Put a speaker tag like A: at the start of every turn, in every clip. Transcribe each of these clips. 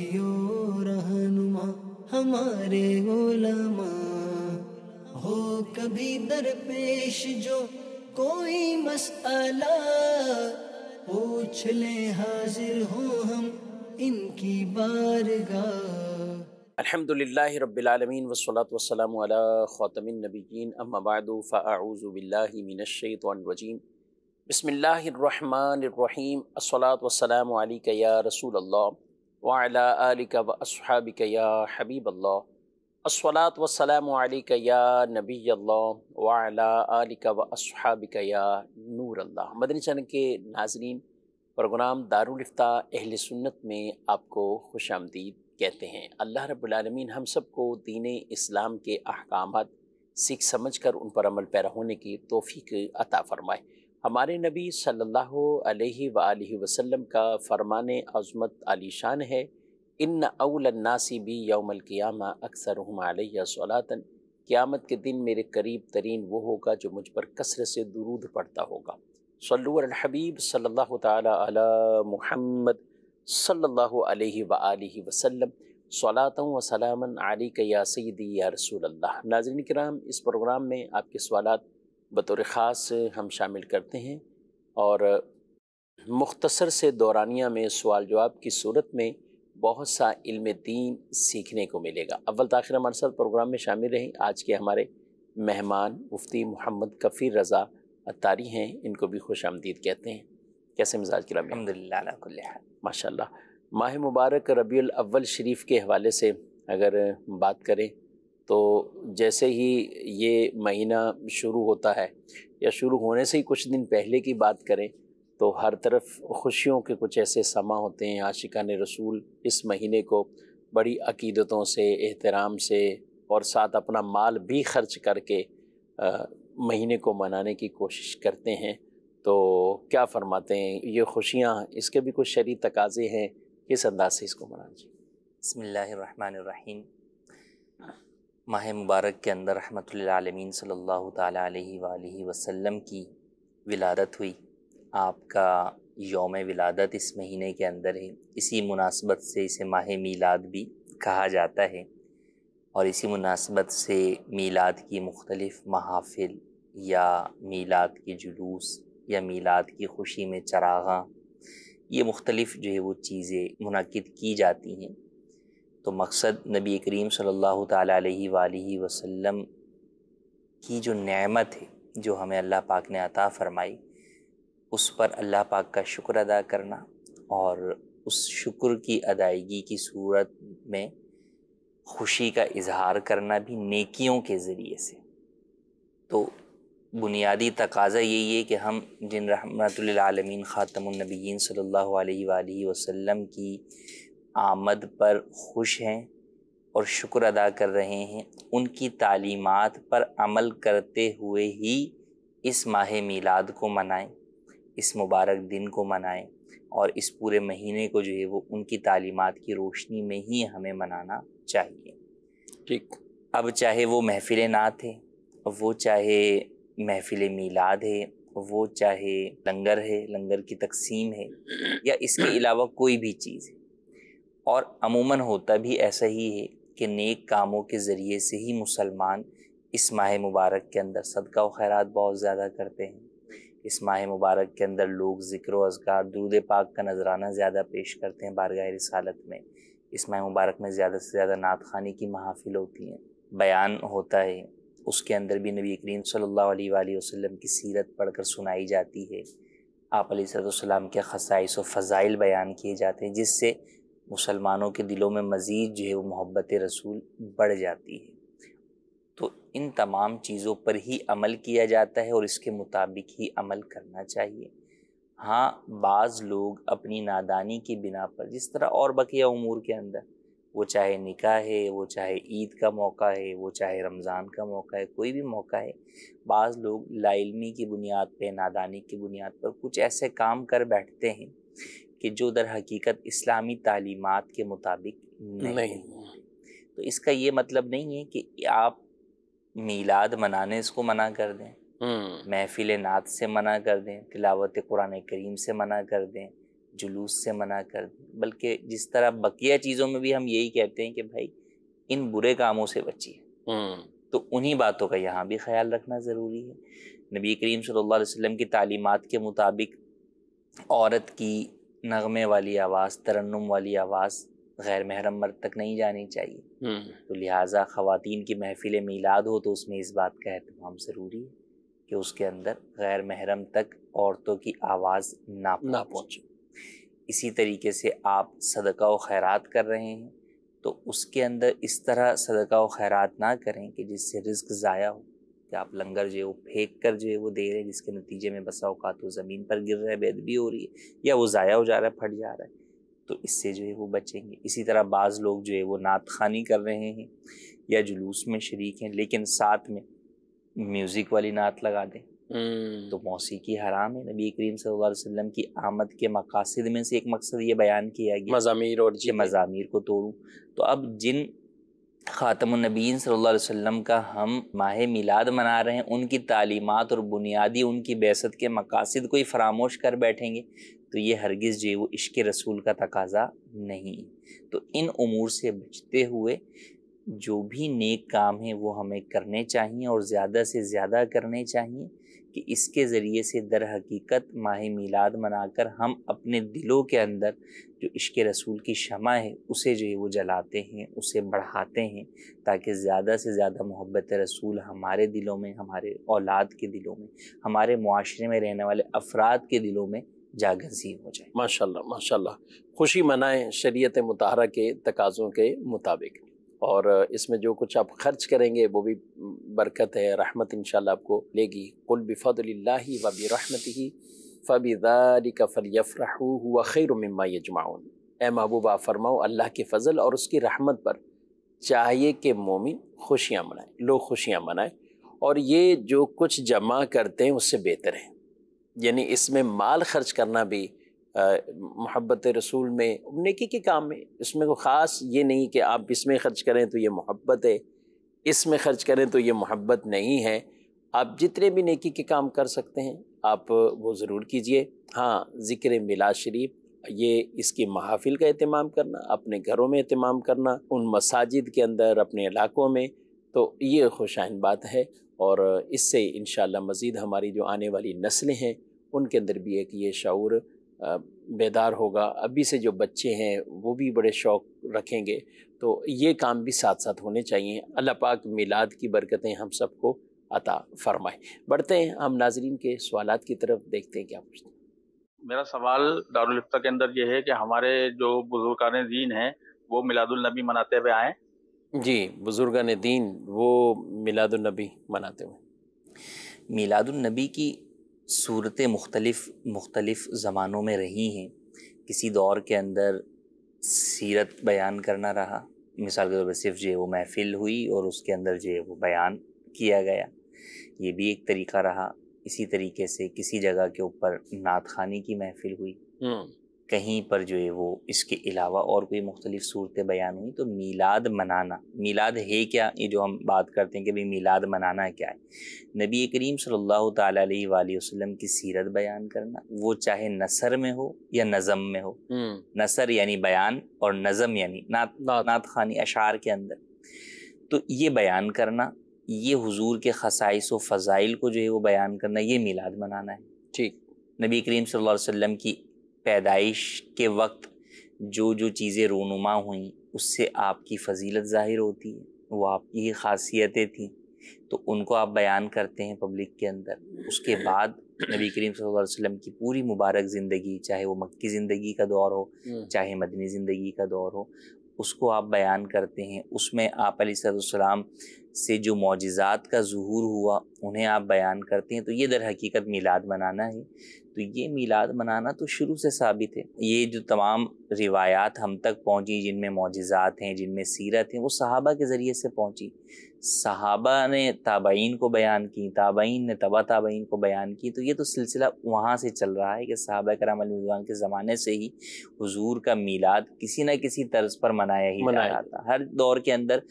A: दियो रहनुमा हमारे गुलामा हो कभी दरपेश जो कोई मसला पूछ ले हाजिर हो हम इनकी बारगाह
B: अल्हम्दुलिल्लाह रब्बिल आलमीन वस्सलातु वस्सलामु अला खातमिन नबिय्यिन अम्मा बअदु फअऊजु बिल्लाहि मिनश शैतानिर रसूल वाला आलिका वसहाबिक या हबीब अस्सलात वसलाम या नबी अल्लाह वाला नूर अल्लाह मदनी चैनल के नाजरीन प्रोग्राम दारुलफ्ता अहल सुन्नत में आपको खुश आमदीद कहते हैं अल्लाह रब्लमीन हम को दीन इस्लाम के अहकाम सीख समझ कर उन पर अमल पैरा होने की तोफ़ी अता फ़रमाए हमारे नबी सल्लल्लाहु अलैहि सल्ला वसल्लम का फरमान अज़मत आलीशान है इन अवलन्नासी यौमल कियामा अक्सर सलातन क़्यामत के दिन मेरे करीब तरीन वो होगा जो मुझ पर कसर से दुरूद पड़ता होगा सल्लुलहबीब सल्ला तहमद सल्ला वसलम सलात व सलामन आली या सैदी या रसूल अल्लाह नाजरन कराम इस प्रोग्राम में आपके सवालत बतौर ख़ास हम शामिल करते हैं और मुख्तसर से दौरानिया में सवाल जवाब की सूरत में बहुत सा इल्म दीन सीखने को मिलेगा अव्वल ताखिर तो हमारे साथ प्रोग्राम में शामिल रहें आज के हमारे मेहमान मुफ्ती मोहम्मद कफ़ीर रज़ा अतारी हैं इनको भी खुश आमदीद कहते हैं कैसे मिजाज के अलहमदिल्ला माशा माह मुबारक रबी अव्वल शरीफ के हवाले से अगर बात करें तो जैसे ही ये महीना शुरू होता है या शुरू होने से ही कुछ दिन पहले की बात करें तो हर तरफ खुशियों के कुछ ऐसे समा होते हैं आशिका ने रसूल इस महीने को बड़ी अकीदतों से एहतराम से और साथ अपना माल भी खर्च करके आ, महीने को मनाने की कोशिश करते हैं तो क्या फरमाते हैं ये खुशियाँ इसके भी कुछ शरी तकाजे हैं किस अंदाज से इसको मनाना चाहिए बसमीम माह मुबारक
A: के अंदर रहमतुल्लामीन सल्ला वसम की विलादत हुई आपका योम विलादत इस महीने के अंदर है इसी मुनासबत से इसे माह मीलाद भी कहा जाता है और इसी मुनासबत से मीलाद की मुख्तलफ़ महाफिल या मीलाद के जुलूस या मीलाद की खुशी में चरागा ये मुख्तलिफ़ जो है वो चीज़ें मनकद की जाती हैं तो मकसद नबी करीम सल्लल्लाहु अलैहि वसल्लम की जो नेमत है जो हमें अल्लाह पाक ने अता फ़रमाई उस पर अल्लाह पाक का शुक्र अदा करना और उस शुक्र की अदायगी की सूरत में खुशी का इजहार करना भी नेकियों के ज़रिए से तो बुनियादी तकाज़ा यही है कि हम जिन रहमतुल्लामीन ख़ातमनबीन सल्लल्लाहु अलैहि वसल्लम की आमद पर खुश हैं और शुक्र अदा कर रहे हैं उनकी तालीमात पर अमल करते हुए ही इस माह मीलाद को मनाएं इस मुबारक दिन को मनाएं और इस पूरे महीने को जो है वो उनकी तालीमात की रोशनी में ही हमें मनाना चाहिए ठीक अब चाहे वो महफिल नात है वो चाहे महफिल मीलाद है वो चाहे लंगर है लंगर की तकसीम है या इसके अलावा कोई भी चीज़ है और अमूमन होता भी ऐसा ही है कि नेक कामों के ज़रिए से ही मुसलमान इस माह मुबारक के अंदर सदका व खैरात बहुत ज़्यादा करते हैं इस माह मुबारक के अंदर लोग ज़िक्र अजगार दूध पाक का नजराना ज़्यादा पेश करते हैं बारगाह रसालत में इस माह मुबारक में ज़्यादा से ज़्यादा नात खानी की महाफिल होती हैं बयान होता है उसके अंदर भी नबी करीम सल्लल्लाहु अलैहि वसल्लम की सीरत पढ़कर सुनाई जाती है आप सलाम के खसाइस व फ़ज़ाइल बयान किए जाते हैं जिससे मुसलमानों के दिलों में मज़ीद जो है वो मोहब्बत रसूल बढ़ जाती है तो इन तमाम चीज़ों पर ही अमल किया जाता है और इसके मुताबिक ही अमल करना चाहिए हाँ बाज़ लोग अपनी नादानी की बिना पर जिस तरह और बकिया उमूर के अंदर वो चाहे निकाह है वो चाहे ईद का मौका है वो चाहे रमज़ान का मौका है कोई भी मौका है बाज़ लोग लाइलमी की बुनियाद पर नादानी की बुनियाद पर कुछ ऐसे काम कर बैठते हैं कि जो दर हकीकत इस्लामी तालीमत के मुताबिक नहीं, नहीं तो इसका ये मतलब नहीं है कि आप मीलाद मनाने इसको मना कर दें हम्म। महफिल नात से मना कर दें तिलावत कुरान करीम से मना कर दें जुलूस से मना कर दें बल्कि जिस तरह बकिया चीज़ों में भी हम यही कहते हैं कि भाई इन बुरे कामों से बचिए
B: हम्म। तो
A: उन्हीं बातों का यहाँ भी ख्याल रखना ज़रूरी है नबी करीम सल्लल्लाहु अलैहि वसल्लम की तालीमत के मुताबिक औरत की नगमे वाली आवाज़ तरन्नुम वाली आवाज़ गैर महरम मर्द तक नहीं जानी चाहिए हम्म। तो लिहाजा ख़वातीन की महफिल मीलाद हो तो उसमें इस बात का अहतमाम ज़रूरी है कि उसके अंदर गैर महरम तक औरतों की आवाज़ ना ना पहुँचे इसी तरीके से आप सदका व खैरात कर रहे हैं तो उसके अंदर इस तरह सदका व खैरात ना करें कि जिससे रिस्क ज़ाया हो आप लंगर जो है वो फेंक कर जो है वो दे रहे हैं जिसके नतीजे में बसा अवकात वो ज़मीन पर गिर रहा है बेदबी हो रही है या वो ज़ाया हो जा रहा है फट जा रहा है तो इससे जो है वो बचेंगे इसी तरह बाज़ लोग जो है वो नात खानी कर रहे हैं या जुलूस में शरीक हैं लेकिन साथ में म्यूज़िक वाली नात लगा दें तो हम्म। मौसीकी हराम है नबी करीम वसल्लम की आमद के मकासद में से एक मकसद ये बयान किया गया मजामी और मजामीर को तोड़ूँ तो अब जिन ख़ातमनबीन सल्लल्लाहु अलैहि वसल्लम का हम माह मिलाद मना रहे हैं उनकी तालीमत और बुनियादी उनकी बेसत के मकासद को ही फरामोश कर बैठेंगे तो ये हरगिज़ जो वो इश्क रसूल का तकाजा नहीं तो इन अमूर से बचते हुए जो भी नेक काम हैं वो हमें करने चाहिए और ज़्यादा से ज़्यादा करने चाहिए कि इसके ज़रिए से दर हकीकत माह मीलाद मनाकर हम अपने दिलों के अंदर जो इश्क रसूल की शमा है उसे जो है वो जलाते हैं उसे बढ़ाते हैं ताकि ज़्यादा से ज़्यादा मोहब्बत रसूल हमारे दिलों में हमारे औलाद के दिलों में हमारे माशरे में रहने वाले
B: अफराद के दिलों में जागजी हो जाए माशा माशा खुशी मनाएं शरीत मतहरा के तकाज़ों के मुताबिक और इसमें जो कुछ आप खर्च करेंगे वो भी बरकत है रहमत इन आपको लेगी कुल बिफ़ल वबी रहमत ही फ़बिदारिका फ़लयफ़रू हुआ खैर मम्मा यजमाउन ए महबूब आप फरमाओ अल्लाह के फजल और उसकी रहमत पर चाहिए कि मोमिन खुशियाँ मनाएं लोग खुशियाँ मनाएं और ये जो कुछ जमा करते हैं उससे बेहतर है यानी इसमें माल खर्च करना भी मोहब्बत रसूल में नेकी के काम में इसमें कोई ख़ास ये नहीं कि आप इसमें ख़र्च करें तो ये मोहब्बत है इसमें ख़र्च करें तो ये मोहब्बत नहीं है आप जितने भी नेकी के काम कर सकते हैं आप वो ज़रूर कीजिए हाँ ज़िक्र मिलाज शरीफ ये इसकी महाफिल का अहतमाम करना अपने घरों में अहतमाम करना उन मसाजिद के अंदर अपने इलाकों में तो ये खुशाइन बात है और इससे इन मज़ीद हमारी जो आने वाली नस्लें हैं उनके अंदर भी एक ये शूर बेदार होगा अभी से जो बच्चे हैं वो भी बड़े शौक रखेंगे तो ये काम भी साथ साथ होने चाहिए अल्लाह पाक मिलाद की बरकतें हम सबको अता फरमाए बढ़ते हैं हम नाजरीन के सवाल की तरफ देखते हैं क्या पूछते हैं मेरा सवाल दारुलफ्ता के अंदर ये है कि हमारे जो बुजुर्गान दीन हैं वो मिलादुलनबी मनाते हुए आएँ जी बुजुर्गान दीन वो मिलादुलनबी मनाते हुए
A: मिलादुलनबी की
B: सूरतें मुख्तलिफ़
A: मुख्तलिफ़ ज़मानों में रही हैं किसी दौर के अंदर सीरत बयान करना रहा मिसाल के तौर पर सिर्फ जो है वो महफिल हुई और उसके अंदर जो है वो बयान किया गया ये भी एक तरीका रहा इसी तरीके से किसी जगह के ऊपर नात खानी की महफिल हुई हम्म। कहीं पर जो है वो इसके अलावा और कोई मुख्तलिफ सूरतें बयान हुई तो मीलाद मनाना मीलाद है क्या ये जो हम बात करते हैं कि भाई मीलाद मनाना क्या है नबी करीम सल्लल्लाहु अलैहि वसल्लम की सीरत बयान करना वो चाहे नसर में हो या नज़म में हो हम्म। नसर यानी बयान और नज़म यानी नात नात खानी अशार के अंदर तो ये बयान करना ये हुजूर के खसाइस व फ़ज़ाइल को जो है वो बयान करना ये मीलाद मनाना है ठीक नबी करीम सल्लल्लाहु अलैहि वसल्लम की पैदाइश के वक्त जो जो चीज़ें रोनुमा हुई उससे आपकी फजीलत ज़ाहिर होती है वो आपकी ही खासियतें थी तो उनको आप बयान करते हैं पब्लिक के अंदर उसके बाद नबी करीम वसल्लम की पूरी मुबारक ज़िंदगी चाहे वो मक्की ज़िंदगी का दौर हो हम्म। चाहे मदनी ज़िंदगी का दौर हो उसको आप बयान करते हैं उसमें आप सलाम से जो मोजात का जहूर हुआ उन्हें आप बयान करते हैं तो ये दर हकीकत मीलाद मनाना है तो ये मीलाद मनाना तो शुरू से साबित है ये जो तमाम रिवायात हम तक पहुँची जिनमें मोजात हैं जिनमें सीरत हैं वो सहाबा के ज़रिए से पहुँची सहाबा ने ताबईन को बयान की ताबईन ने तबा ताबईन को बयान की तो ये तो सिलसिला वहाँ से चल रहा है कि सहाबा कराम के ज़माने से ही हुजूर का मीलाद किसी न किसी तर्ज पर मनाया ही मनाया था हर दौर के अंदर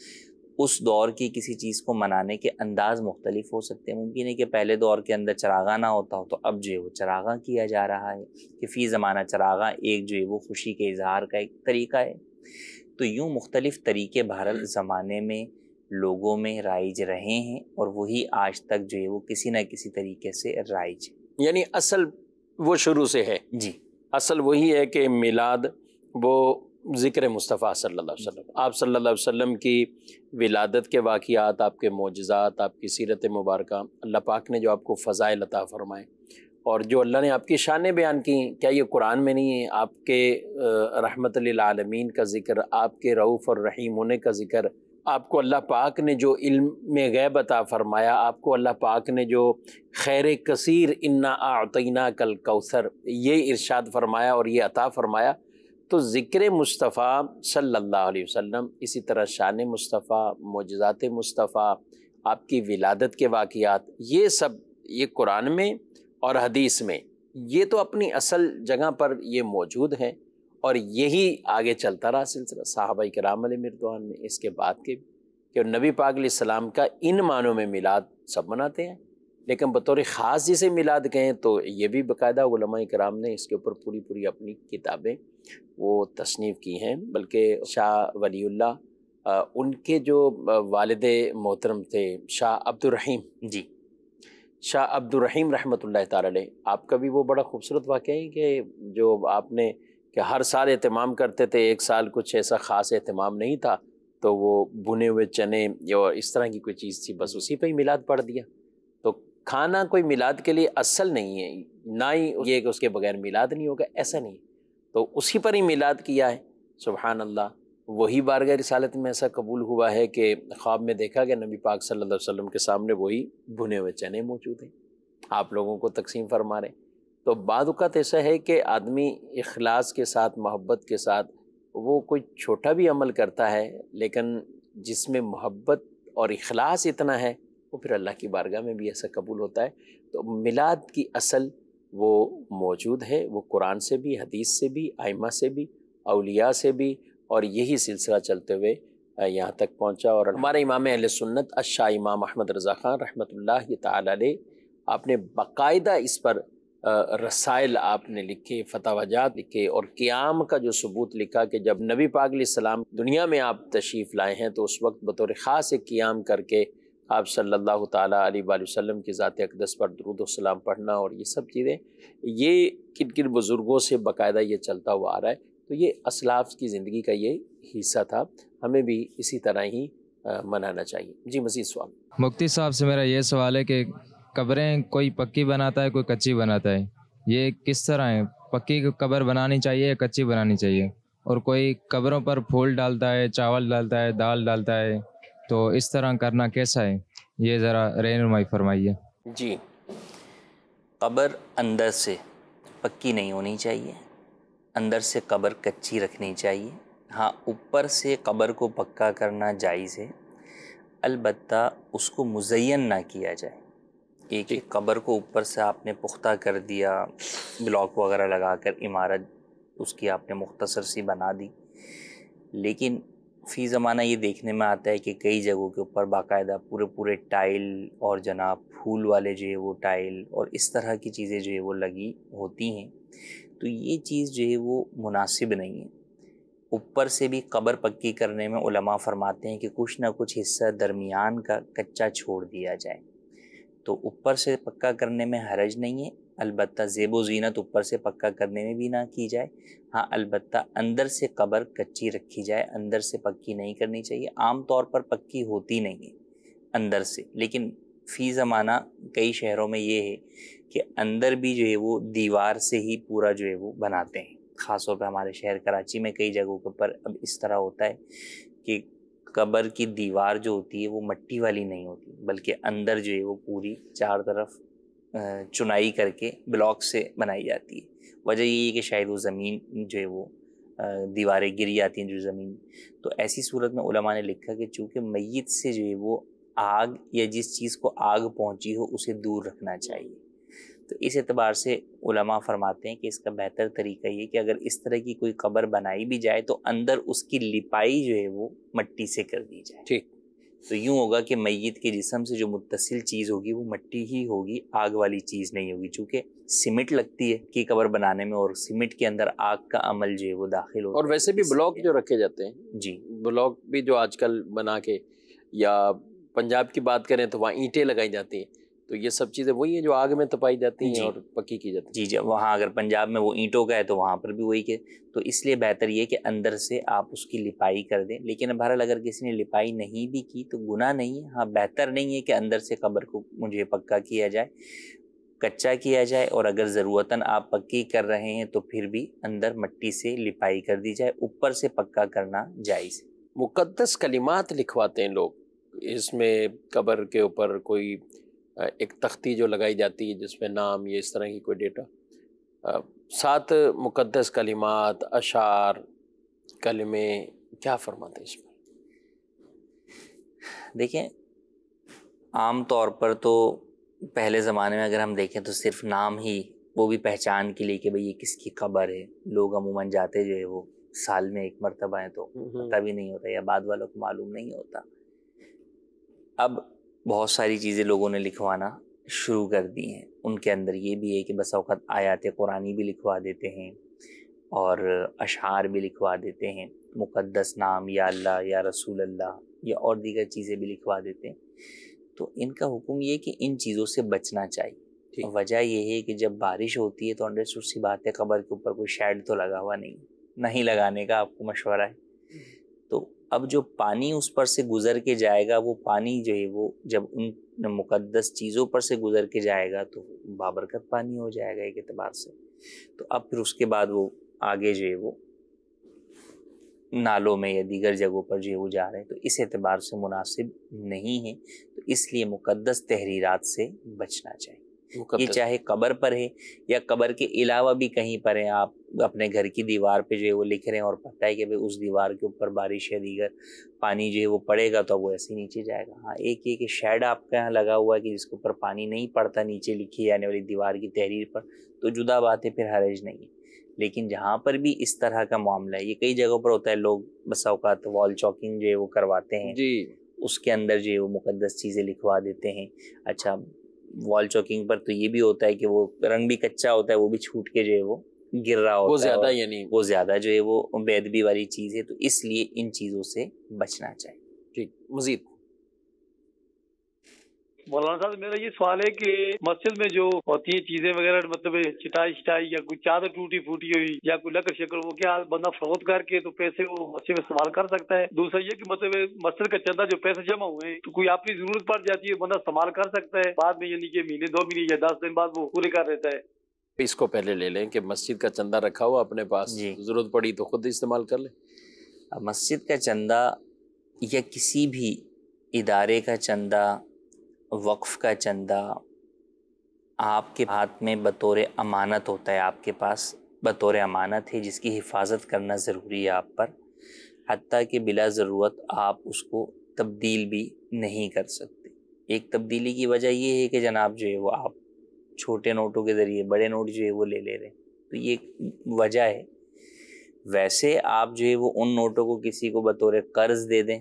A: उस दौर की किसी चीज़ को मनाने के अंदाज मुख्तलिफ हो सकते हैं मुमकिन है कि पहले दौर के अंदर चरागा ना होता हो तो अब जो है वो चरागा किया जा रहा है कि फ़ी ज़माना चरागा एक जो है वो खुशी के इजहार का एक तरीका है तो यूँ मुख्तलिफ़ तरीके भारत ज़माने में लोगों में राइज रहे हैं और वही
B: आज तक जो है वो किसी न किसी तरीके से राइज यानी असल वो शुरू से है जी असल वही है कि मिलाद वो ज़िक्र मुस्तफ़ा सल्ला वसम आप सल्ला वसम की विलादत के वाक़ात आपके मोजात आपकी सीरत मुबारक अल्लाह पाक ने जो आपको फ़ज़ाए लता फ़रमाए और जो अल्लाह ने आपकी शान बयान की क्या ये कुरान में नहीं है आपके रहमत आलमीन का ज़िक्र आपके रऊफ़ और रहीम होने का ज़िक्र आपको अल्लाह पाक ने जो इल्म में गैब अता फ़रमाया आपको अल्लाह पाक ने जो खैर कसर इन्ना आतना कल कौसर ये इरशाद फरमाया और ये अता फ़रमाया तो ज़िक्र मुस्तफ़ा सल्लल्लाहु अलैहि वसल्लम इसी तरह शान मुस्तफ़ा मोजात मुस्तफ़ा आपकी विलादत के वाक़ात ये सब ये कुरान में और हदीस में ये तो अपनी असल जगह पर ये मौजूद है और यही आगे चलता रहा सिलसिला के राम मिर्दवान में इसके बाद के कि नबी पागल सलाम का इन मानों में मिलाद सब मनाते हैं लेकिन बतौर ख़ास जिसे मिलाद कहें तो ये भी बाकायदा कराम ने इसके ऊपर पूरी पूरी अपनी किताबें वो तसनीफ़ की हैं बल्कि शाह वली उनके जो वालद मोहतरम थे शाह अब्दुलरहीम जी शाह अब्दुलरहीम रहमत ताली आपका भी वो बड़ा खूबसूरत वाक़ है कि जो आपने कि हर साल अहतमाम करते थे एक साल कुछ ऐसा ख़ास अहतमाम नहीं था तो वो बुने हुए चने और इस तरह की कोई चीज़ थी बस उसी पर ही मिलाद पढ़ दिया खाना कोई मिलाद के लिए असल नहीं है ना ही ये कि उसके बगैर मिलाद नहीं होगा ऐसा नहीं तो उसी पर ही मिलाद किया है सुबहान अल्लाह वही बारगह रिसालत में ऐसा कबूल हुआ है कि ख्वाब में देखा गया नबी पाक सल्लल्लाहु अलैहि वसल्लम के सामने वही भुने हुए चने मौजूद हैं आप लोगों को तकसीम फरमा रहे तो बाद ऐसा है कि आदमी अखलास के साथ मोहब्बत के साथ वो कोई छोटा भी अमल करता है लेकिन जिसमें मोहब्बत और अखलास इतना है वो फिर अल्लाह की बारगाह में भी ऐसा कबूल होता है तो मिलाद की असल वो मौजूद है वो कुरान से भी हदीस से भी आयमा से भी अलिया से भी और यही सिलसिला चलते हुए यहाँ तक पहुँचा और हमारे इमाम अहल सुन्नत अशा इमाम अहमद रज़ा ख़ान रहमत ला आपने बाकायदा इस पर रसायल आपने लिखे फतावजात लिखे और क़्याम का जो सबूत लिखा कि जब नबी पागल सलाम दुनिया में आप तशरीफ़ लाए हैं तो उस वक्त बतौर ख़ास एक क़्याम करके आप सल्लल्लाहु अलैहि वसल्लम की ज़ात अकदस पर दरुद सलाम पढ़ना और ये सब चीज़ें ये किन किन बुज़ुर्गों से बाकायदा ये चलता हुआ आ रहा है तो ये असलाफ की ज़िंदगी का ये हिस्सा था हमें भी इसी तरह ही मनाना चाहिए जी मजीद सवाल मुफ्ती साहब से मेरा ये सवाल है कि कब्रें कोई पक्की बनाता है कोई कच्ची बनाता है ये किस तरह है पक्की कब्र बनानी चाहिए या कच्ची बनानी चाहिए और कोई कब्रों पर फूल डालता है चावल डालता है दाल डालता है तो इस तरह करना कैसा है ये ज़रा रहनुमाई फरमाइए
A: जी कब्र अंदर से पक्की नहीं होनी चाहिए अंदर से कब्र कच्ची रखनी चाहिए हाँ ऊपर से कब्र को पक्का करना जायज़ है अलबत् उसको मुजैन ना किया जाए एक एक कब्र को ऊपर से आपने पुख्ता कर दिया ब्लॉक वगैरह लगा कर इमारत उसकी आपने मुख्तसर सी बना दी लेकिन फी ज़माना ये देखने में आता है कि कई जगहों के ऊपर बाकायदा पूरे पूरे टाइल और जनाब फूल वाले जो है वो टाइल और इस तरह की चीज़ें जो है वो लगी होती हैं तो ये चीज़ जो है वो मुनासिब नहीं है ऊपर से भी कबर पक्की करने में उलमा फरमाते हैं कि कुछ ना कुछ हिस्सा दरमियान का कच्चा छोड़ दिया जाए तो ऊपर से पक्का करने में हरज नहीं है अलबत्त जेब जीनत ऊपर से पक्का करने में भी ना की जाए हाँ अलबत्त अंदर से कबर कच्ची रखी जाए अंदर से पक्की नहीं करनी चाहिए आम तौर पर पक्की होती नहीं है अंदर से लेकिन फ़ी ज़माना कई शहरों में ये है कि अंदर भी जो है वो दीवार से ही पूरा जो है वो बनाते हैं ख़ास तौर पर हमारे शहर कराची में कई जगहों के ऊपर अब इस तरह होता है कि कब्र की दीवार जो होती है वो मट्टी वाली नहीं होती बल्कि अंदर जो है वो पूरी चार तरफ चुनाई करके ब्लॉक से बनाई जाती है वजह यही है कि शायद वो ज़मीन जो है वो दीवारें गिर जाती हैं जो ज़मीन तो ऐसी सूरत में उलमा ने लिखा कि चूँकि मैत से जो है वो आग या जिस चीज़ को आग पहुँची हो उसे दूर रखना चाहिए तो इस एतबार से उलमा फरमाते हैं कि इसका बेहतर तरीका ये कि अगर इस तरह की कोई कबर बनाई भी जाए तो अंदर उसकी लिपाई जो है वो मट्टी से कर दी जाए ठीक तो यूँ होगा कि मैत के जिसम से जो मुतसिल चीज़ होगी वो मट्टी ही होगी आग वाली चीज़ नहीं होगी चूँकि सीमेंट लगती है कि कबर बनाने में और सीमेंट के अंदर आग का अमल जो है वो दाखिल हो और वैसे भी ब्लॉक
B: जो रखे जाते हैं जी ब्लॉक भी जो आजकल बना के या पंजाब की बात करें तो वहाँ ईंटें लगाई जाती हैं तो ये सब चीज़ें वही है जो आग में तपाई जाती हैं और पक्की की जाती है जी जी वहाँ
A: अगर पंजाब में वो ईंटों का है तो वहाँ पर भी वही के तो इसलिए बेहतर ये कि अंदर से आप उसकी लिपाई कर दें लेकिन बहरहाल अगर किसी ने लिपाई नहीं भी की तो गुना नहीं है हाँ बेहतर नहीं है कि अंदर से कब्र को मुझे पक्का किया जाए कच्चा किया जाए और अगर ज़रूरतन आप पक्की कर रहे हैं तो फिर भी अंदर मट्टी से लिपाई कर दी जाए ऊपर से पक्का करना
B: जायज़ मुक़दस कलिमात लिखवाते हैं लोग इसमें कब्र के ऊपर कोई एक तख्ती जो लगाई जाती है जिसमें नाम ये इस तरह की कोई डेटा सात मुकदस कलिमात अशार कलमे क्या फरमाते हैं इसमें देखिए
A: आम तौर पर तो पहले ज़माने में अगर हम देखें तो सिर्फ नाम ही वो भी पहचान के लिए कि भाई ये किसकी खबर है लोग अमूमन जाते जो है वो साल में एक मरतबा है तो हम्म, हम्म। पता भी नहीं होता या बाद वालों को मालूम नहीं होता अब बहुत सारी चीज़ें लोगों ने लिखवाना शुरू कर दी हैं उनके अंदर ये भी है कि बस अवत आयात कुरानी भी लिखवा देते हैं और अशार भी लिखवा देते हैं मुक़दस नाम या अल्लाह या रसूल अल्लाह या और दीगर चीज़ें भी लिखवा देते हैं तो इनका हुक्म ये कि इन चीज़ों से बचना चाहिए वजह यह है कि जब बारिश होती है तो अंडरस्टूड सी बात है कबर के ऊपर कोई शेड तो लगा हुआ नहीं नहीं लगाने का आपको मशवरा है तो अब जो पानी उस पर से गुजर के जाएगा वो पानी जो है वो जब उन मुकद्दस चीज़ों पर से गुजर के जाएगा तो बाबरकत पानी हो जाएगा एक एतबार से तो अब फिर उसके बाद वो आगे जो है वो नालों में या दीगर जगहों पर जो है वो जा रहे हैं तो इस एतबार से मुनासिब नहीं है तो इसलिए मुकद्दस तहरीरात से बचना चाहिए ये चाहे कबर पर है या कबर के अलावा भी कहीं पर है आप अपने घर की दीवार पे जो है वो लिख रहे हैं और पता है कि भाई उस दीवार के ऊपर बारिश है दीगर पानी जो है वो पड़ेगा तो वो ऐसे नीचे जाएगा हाँ एक ये शेड आपके यहाँ लगा हुआ है कि जिसके ऊपर पानी नहीं पड़ता नीचे लिखी जाने वाली दीवार की तहरीर पर तो जुदा बात है फिर हरज नहीं है लेकिन जहाँ पर भी इस तरह का मामला है ये कई जगहों पर होता है लोग बस अवकात वॉल चौकिंग जो है वो करवाते हैं जी उसके अंदर जो है वो मुकदस चीज़ें लिखवा देते हैं अच्छा वॉल चौकिंग पर तो ये भी होता है कि वो रंग भी कच्चा होता है वो भी छूट के जो है वो गिर रहा होता वो ज्यादा यानी वो ज्यादा जो है वो बेदबी वाली चीज़ है तो इसलिए इन चीज़ों से बचना चाहिए ठीक मजीद
B: मौलाना साहब मेरा ये सवाल है कि मस्जिद में जो होती है चीजें वगैरह मतलब चिटाई शिटाई या कोई चादर टूटी फूटी हुई या कोई लकड़ शकर वो क्या बंदा फरोत करके तो पैसे वो मस्जिद में इस्तेमाल कर सकता है दूसरा ये की मतलब मस्जिद का चंदा जो पैसे जमा हुए तो कोई अपनी जरूरत पड़ जाती है बंदा इस्तेमाल कर सकता है बाद में यानी कि महीने दो महीने या दस दिन बाद वो पूरे कर देता है इसको पहले ले लें कि मस्जिद का चंदा रखा हुआ अपने पास ज़रूरत पड़ी तो ख़ुद इस्तेमाल कर ले मस्जिद का चंदा या किसी भी इदारे का चंदा
A: वक्फ़ का चंदा आपके हाथ में बतौर अमानत होता है आपके पास बतौर अमानत है जिसकी हिफाजत करना ज़रूरी है आप पर हती कि बिला ज़रूरत आप उसको तब्दील भी नहीं कर सकते एक तब्दीली की वजह यह है कि जनाब जो है वो आप छोटे नोटों के ज़रिए बड़े नोट जो है वो ले ले रहे हैं तो ये वजह है वैसे आप जो है वो उन नोटों को किसी को बतौर कर्ज़ दे दें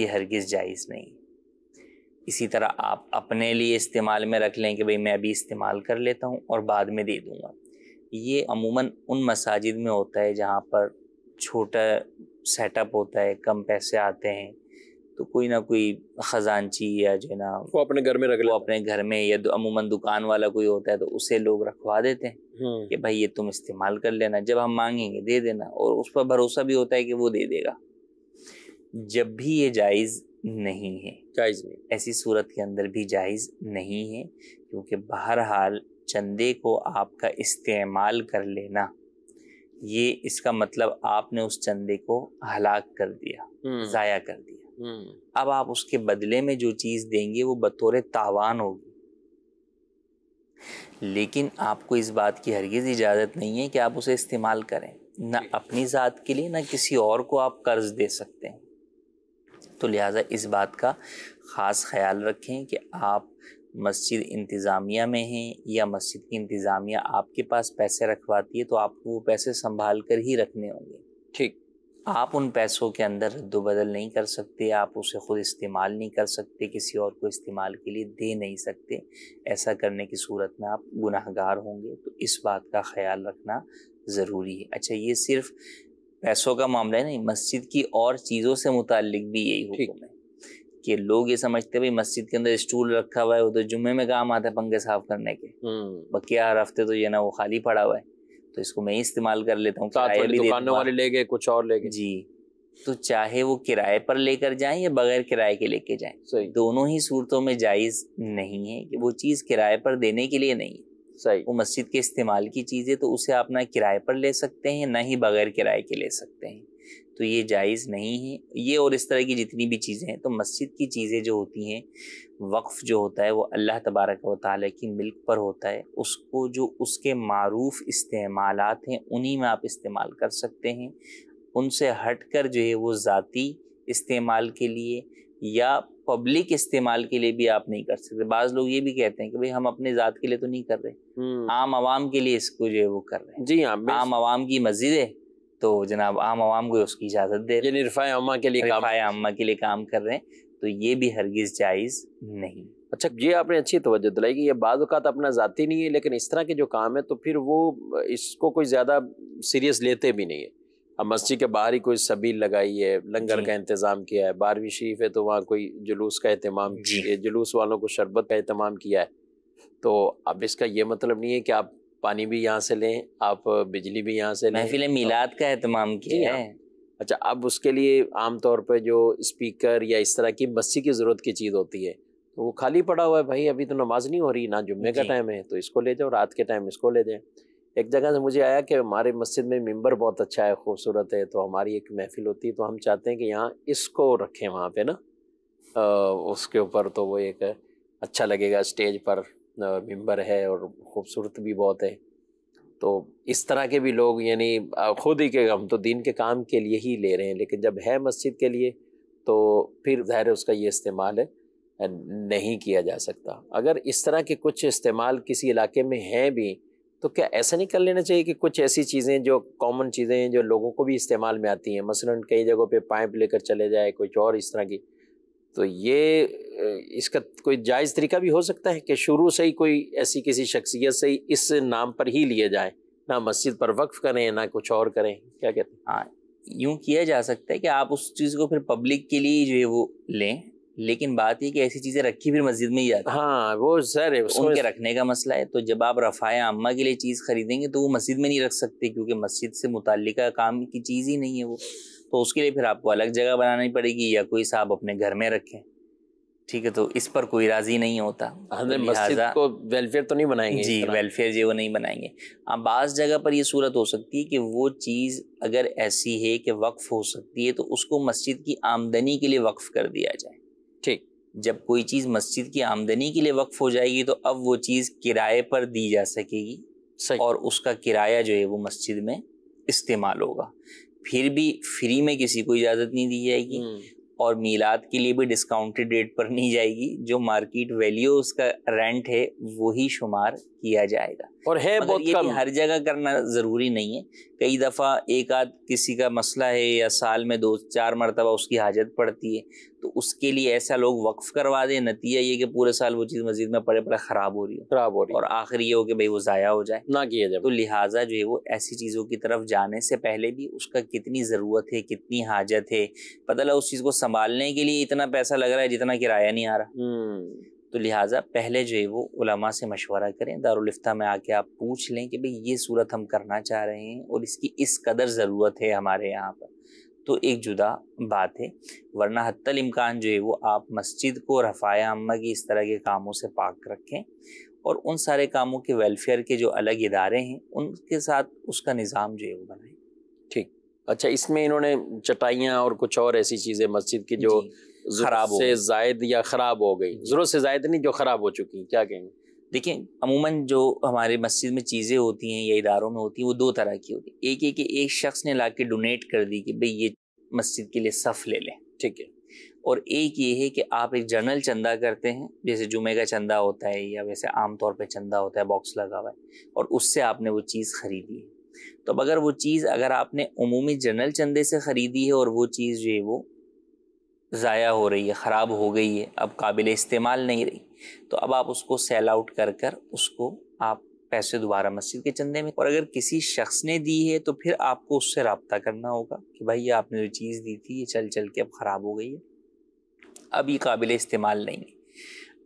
A: ये हरगिज़ जायज़ नहीं इसी तरह आप अपने लिए इस्तेमाल में रख लें कि भाई मैं अभी इस्तेमाल कर लेता हूँ और बाद में दे दूँगा ये अमूमन उन मसाजिद में होता है जहाँ पर छोटा सेटअप होता है कम पैसे आते हैं तो कोई ना कोई खजानची या जो ना वो अपने घर में रख वो अपने घर में या अमूमन दुकान वाला कोई होता है तो उसे लोग रखवा देते हैं हम्म। कि भाई ये तुम इस्तेमाल कर लेना जब हम मांगेंगे दे देना और उस पर भरोसा भी होता है कि वो दे देगा जब भी ये जायज़ नहीं है जायज़ नहीं ऐसी सूरत के अंदर भी जायज़ नहीं है क्योंकि बहरहाल चंदे को आपका इस्तेमाल कर लेना ये इसका मतलब आपने उस चंदे को हलाक कर दिया हम्म। ज़ाया कर दिया हम्म। अब आप उसके बदले में जो चीज़ देंगे वो बतौर तावान होगी लेकिन आपको इस बात की हरगिज़ इजाज़त नहीं है कि आप उसे इस्तेमाल करें ना अपनी ज़ात के लिए ना किसी और को आप कर्ज़ दे सकते हैं तो लिहाजा इस बात का ख़ास ख्याल रखें कि आप मस्जिद इंतज़ामिया में हैं या मस्जिद की इंतज़ामिया आपके पास पैसे रखवाती है तो आपको वो पैसे संभाल कर ही रखने होंगे ठीक आप उन पैसों के अंदर रद्दबदल नहीं कर सकते आप उसे ख़ुद इस्तेमाल नहीं कर सकते किसी और को इस्तेमाल के लिए दे नहीं सकते ऐसा करने की सूरत में आप गुनाहगार होंगे तो इस बात का ख्याल रखना ज़रूरी है अच्छा ये सिर्फ पैसों का मामला है नहीं मस्जिद की और चीज़ों से मुतालिक भी यही हुक्म है कि लोग ये समझते भाई मस्जिद के अंदर स्टूल रखा हुआ है वो तो जुम्मे में काम आता है पंखे साफ करने के हम्म। बकिया हर हफ्ते तो ये ना वो खाली पड़ा हुआ है तो इसको मैं ही इस्तेमाल कर लेता हूँ दुकानों वाले
B: ले गए कुछ और ले गए जी तो
A: चाहे वो किराए पर लेकर जाएं या बगैर किराए के लेके जाएं दोनों ही सूरतों में जायज़ नहीं है कि वो चीज़ किराए पर देने के लिए नहीं है सही वो मस्जिद के इस्तेमाल की चीज़ें तो उसे आप ना किराए पर ले सकते हैं ना ही बगैर किराए के ले सकते हैं तो ये जायज़ नहीं है ये और इस तरह की जितनी भी चीज़ें हैं तो मस्जिद की चीज़ें जो होती हैं वक्फ़ जो होता है वो अल्लाह तबारक व ताल की मिल्क पर होता है उसको जो उसके मरूफ़ इस्तेमाल हैं उन्हीं में आप इस्तेमाल कर सकते हैं उनसे हट कर जो है वो ज़ाती इस्तेमाल के लिए या पब्लिक इस्तेमाल के लिए भी आप नहीं कर सकते बाज लोग ये भी कहते हैं कि भाई हम अपने ज़ात के लिए तो नहीं कर रहे हम्म। आम आवाम के लिए इसको जो है वो कर रहे हैं जी हाँ आम आवाम की मस्जिद है तो जनाब आम आवाम को उसकी इजाज़त दे यानी
B: अम्मा के लिए रिफाए अम्मा के लिए काम कर रहे हैं तो ये भी हरगिज़ जायज़ नहीं अच्छा ये आपने अच्छी तवज्जो दिलाई कि ये अवत अपना ज़ाती नहीं है लेकिन इस तरह के जो काम है तो फिर वो इसको कोई ज़्यादा सीरियस लेते भी नहीं है अब मस्जिद के बाहर ही कोई सबील लगाई है लंगर का इंतज़ाम किया है बारहवीं शरीफ है तो वहाँ कोई जुलूस का अहतमाम जुलूस वालों को शरबत का अहतमाम किया है तो अब इसका ये मतलब नहीं है कि आप पानी भी यहाँ से लें आप बिजली भी यहाँ से लें महफिल तो मिलाद का अहतमाम किया हाँ। है अच्छा अब उसके लिए आम तौर पर जो स्पीकर या इस तरह की मस्सी की ज़रूरत की चीज़ होती है तो वो खाली पड़ा हुआ है भाई अभी तो नमाज नहीं हो रही ना जुम्मे का टाइम है तो इसको ले जाओ रात के टाइम इसको ले जाएँ एक जगह से मुझे आया कि हमारे मस्जिद में मेम्बर बहुत अच्छा है खूबसूरत है तो हमारी एक महफिल होती है तो हम चाहते हैं कि यहाँ इसको रखें वहाँ पे ना आ, उसके ऊपर तो वो एक अच्छा लगेगा स्टेज पर मेम्बर है और खूबसूरत भी बहुत है तो इस तरह के भी लोग यानी खुद ही के हम तो दिन के काम के लिए ही ले रहे हैं लेकिन जब है मस्जिद के लिए तो फिर ज़ाहिर उसका ये इस्तेमाल है नहीं किया जा सकता अगर इस तरह के कुछ इस्तेमाल किसी इलाके में हैं भी तो क्या ऐसा नहीं कर लेना चाहिए कि कुछ ऐसी चीज़ें जो कॉमन चीज़ें हैं जो लोगों को भी इस्तेमाल में आती हैं मसलन कई जगहों पे पाइप लेकर चले जाए कुछ और इस तरह की तो ये इसका कोई जायज़ तरीका भी हो सकता है कि शुरू से ही कोई ऐसी किसी शख्सियत से ही इस नाम पर ही लिए जाए ना मस्जिद पर वक्फ करें ना कुछ और करें क्या कहते हैं हाँ यूँ किया जा सकता है कि आप उस
A: चीज़ को फिर पब्लिक के लिए जो है वो लें लेकिन बात ये कि ऐसी चीजें रखी फिर मस्जिद में ही जाती हाँ वो सर है उनके रखने का मसला है तो जब आप रफाया अम्मा के लिए चीज़ खरीदेंगे तो वो मस्जिद में नहीं रख सकते क्योंकि मस्जिद से मुतल काम की चीज़ ही नहीं है वो तो उसके लिए फिर आपको अलग जगह बनानी पड़ेगी या कोई साहब अपने घर में रखें ठीक है तो इस पर कोई राजी नहीं होता हाँ, तो मस्जिद को वेलफेयर तो नहीं बनाएंगे जी वेलफेयर जी वो नहीं बनाएंगे अब हाँ, बाज़ जगह पर ये सूरत हो सकती है कि वो चीज़ अगर ऐसी है कि वक्फ़ हो सकती है तो उसको मस्जिद की आमदनी के लिए वक्फ़ कर दिया जाए जब कोई चीज़ मस्जिद की आमदनी के लिए वक्फ हो जाएगी तो अब वो चीज़ किराए पर दी जा सकेगी सही। और उसका किराया जो है वो मस्जिद में इस्तेमाल होगा फिर भी फ्री में किसी को इजाज़त नहीं दी जाएगी हम्म। और मीलाद के लिए भी डिस्काउंटेड रेट पर नहीं जाएगी जो मार्केट वैल्यू उसका रेंट है वही शुमार किया जाएगा
B: और है बहुत ये कम। हर
A: जगह करना ज़रूरी नहीं है कई दफ़ा एक आध किसी का मसला है या साल में दो चार मरतबा उसकी हाजत पड़ती है तो उसके लिए ऐसा लोग वक्फ करवा दें नतीजा ये कि पूरे साल वो चीज़ मस्जिद में पड़े पड़े ख़राब हो रही हो खराब हो रही और आखिर ये हो कि भाई वो ज़ाया हो जाए ना किया जाए तो लिहाजा जो है वो ऐसी चीज़ों की तरफ जाने से पहले भी उसका कितनी ज़रूरत है कितनी हाजत है पता लगा उस चीज़ को संभालने के लिए इतना पैसा लग रहा है जितना किराया नहीं आ रहा हम्म। तो लिहाजा पहले जो है वो उलमा से मशवरा करें दारुलफ्ता में आके आप पूछ लें कि भाई ये सूरत हम करना चाह रहे हैं और इसकी इस कदर ज़रूरत है हमारे यहाँ पर तो एक जुदा बात है वरना हत्तल इम्कान जो है वो आप मस्जिद को रफ़ाया अम्मा की इस तरह के कामों से पाक रखें और उन सारे कामों के वेलफेयर के जो अलग इदारे हैं उनके साथ
B: उसका निज़ाम जो है वो बनाएं ठीक अच्छा इसमें इन्होंने चटाइयाँ और कुछ और ऐसी चीज़ें मस्जिद की जो खराब से जायद या ख़राब हो गई ज़रूरत से जायद नहीं जो ख़राब हो चुकी क्या कहेंगे
A: देखिए अमूमन जो हमारे मस्जिद में चीज़ें होती हैं या इदारों में होती हैं वो दो तरह की होती है एक ये कि एक शख्स ने ला के डोनेट कर दी कि भाई ये मस्जिद के लिए सफ़ ले लें ठीक है और एक ये है कि आप एक जनरल चंदा करते हैं जैसे जुमे का चंदा होता है या वैसे आमतौर पर चंदा होता है बॉक्स लगा हुआ है और उससे आपने वो चीज़ ख़रीदी है तो अगर वो चीज़ अगर आपने अमूमी जनरल चंदे से ख़रीदी है और वो चीज़ जो है वो ज़ाया हो रही है ख़राब हो गई है अब काबिल इस्तेमाल नहीं रही तो अब आप उसको सेल आउट कर कर उसको आप पैसे दोबारा मस्जिद के चंदे में और अगर किसी शख्स ने दी है तो फिर आपको उससे रबता करना होगा कि भाई ये आपने जो चीज़ दी थी ये चल चल के अब ख़राब हो गई है अब ये काबिल इस्तेमाल नहीं है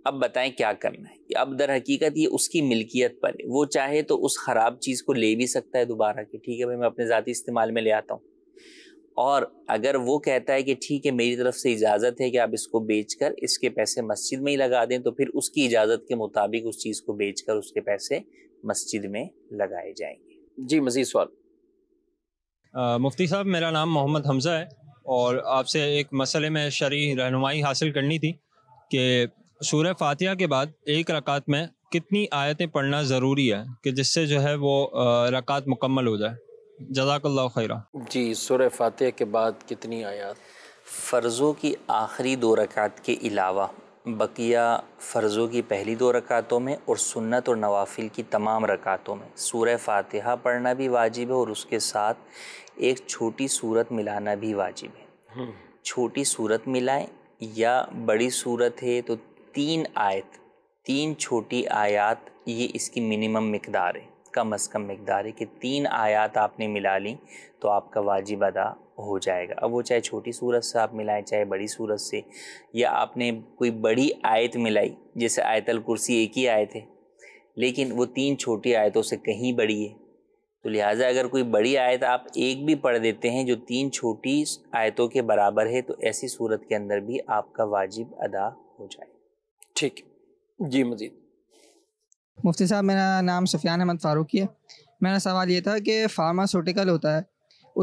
A: अब बताएं क्या करना है अब दर हकीकत ये उसकी मिल्कियत पर है वो चाहे तो उस ख़राब चीज़ को ले भी सकता है दोबारा कि ठीक है भाई मैं अपने ज़ाती इस्तेमाल में ले आता हूँ और अगर वो कहता है कि ठीक है मेरी तरफ से इजाज़त है कि आप इसको बेचकर इसके पैसे मस्जिद में ही लगा दें तो फिर उसकी इजाज़त के मुताबिक उस चीज़ को बेचकर उसके पैसे मस्जिद में लगाए जाएंगे जी
B: मज़ीद सवाल मुफ्ती साहब मेरा नाम मोहम्मद हमज़ा है और आपसे एक मसले में शरी रहनुमाई हासिल करनी थी कि सूर फातिया के बाद एक रकात में कितनी आयतें पढ़ना ज़रूरी है कि जिससे जो है वो रकात
A: मुकम्मल हो जाए जजाकल्ला खैरा
B: जी सुर फातह के बाद कितनी आयात
A: फ़र्ज़ों की आखिरी दो रकात के अलावा बकिया फ़र्ज़ों की पहली दो रकातों में और सुन्नत और नवाफिल की तमाम रकातों में सूर फ़ातहा पढ़ना भी वाजिब है और उसके साथ एक छोटी सूरत मिलाना भी वाजिब है हम्म। छोटी सूरत मिलाएं या बड़ी सूरत है तो तीन आयत तीन छोटी आयात ये इसकी मिनिमम मकदार है कम अज़ कम मकदार है कि तीन आयात आपने मिला ली तो आपका वाजिब अदा हो जाएगा अब वो चाहे छोटी सूरत से आप मिलाएं चाहे बड़ी सूरत से या आपने कोई बड़ी आयत मिलाई जैसे आयतल कुर्सी एक ही आयत है लेकिन वो तीन छोटी आयतों से कहीं बड़ी है तो लिहाजा अगर कोई बड़ी आयत आप एक भी पढ़ देते हैं जो तीन छोटी आयतों के बराबर है तो ऐसी सूरत के अंदर भी आपका वाजिब अदा हो जाए ठीक जी मजीद मुफ्ती साहब मेरा नाम सुफियान अहमद फारूकी है मेरा सवाल ये था कि फार्मास्यूटिकल होता है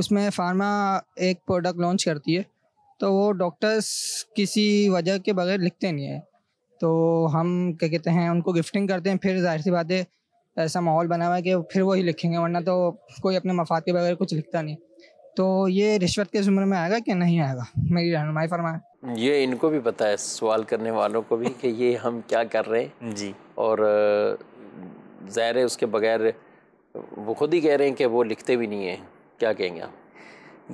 A: उसमें फार्मा एक प्रोडक्ट लॉन्च करती है तो वो डॉक्टर्स किसी वजह के बगैर लिखते नहीं है तो हम क्या कहते हैं उनको गिफ्टिंग करते हैं फिर जाहिर सी बात है ऐसा माहौल बना हुआ है कि फिर वही लिखेंगे वरना तो कोई अपने मफाद के बगैर कुछ लिखता नहीं तो ये रिश्वत के ज़ुम्र में आएगा कि नहीं आएगा मेरी रहनमाई फरमाएँ
B: ये इनको भी पता है सवाल करने वालों को भी कि ये हम क्या कर रहे हैं जी और ज़ाहिर है उसके बगैर वो खुद ही कह रहे हैं कि वो लिखते भी नहीं हैं क्या कहेंगे आप